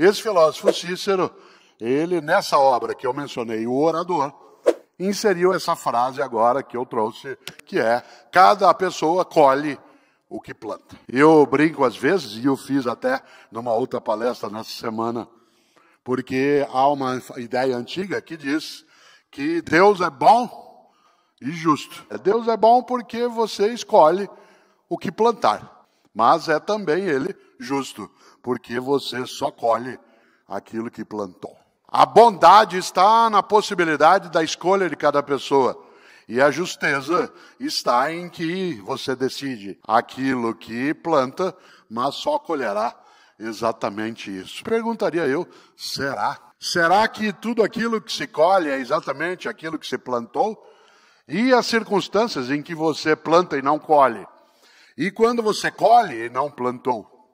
Esse filósofo Cícero, ele nessa obra que eu mencionei, o orador, inseriu essa frase agora que eu trouxe, que é: cada pessoa colhe o que planta. Eu brinco às vezes e eu fiz até numa outra palestra nessa semana, porque há uma ideia antiga que diz que Deus é bom e justo. Deus é bom porque você escolhe o que plantar mas é também ele justo, porque você só colhe aquilo que plantou. A bondade está na possibilidade da escolha de cada pessoa. E a justeza está em que você decide aquilo que planta, mas só colherá exatamente isso. Perguntaria eu, será? Será que tudo aquilo que se colhe é exatamente aquilo que se plantou? E as circunstâncias em que você planta e não colhe? E quando você colhe, não plantou.